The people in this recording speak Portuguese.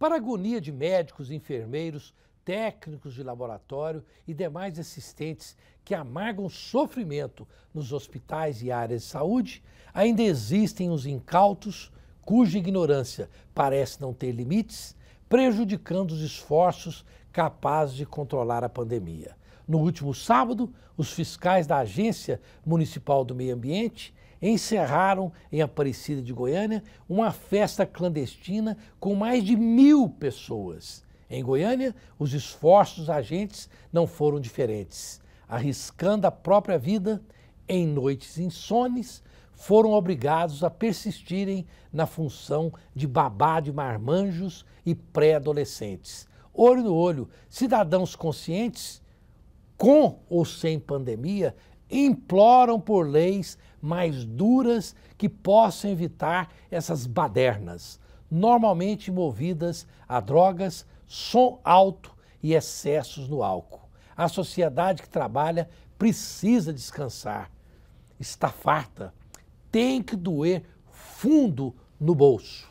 para a agonia de médicos, enfermeiros, técnicos de laboratório e demais assistentes que amargam sofrimento nos hospitais e áreas de saúde, ainda existem os incautos cuja ignorância parece não ter limites, prejudicando os esforços capaz de controlar a pandemia. No último sábado, os fiscais da Agência Municipal do Meio Ambiente encerraram em Aparecida de Goiânia uma festa clandestina com mais de mil pessoas. Em Goiânia, os esforços dos agentes não foram diferentes. Arriscando a própria vida, em noites insones, foram obrigados a persistirem na função de babá de marmanjos e pré-adolescentes olho no olho, cidadãos conscientes, com ou sem pandemia, imploram por leis mais duras que possam evitar essas badernas, normalmente movidas a drogas, som alto e excessos no álcool. A sociedade que trabalha precisa descansar, está farta, tem que doer fundo no bolso.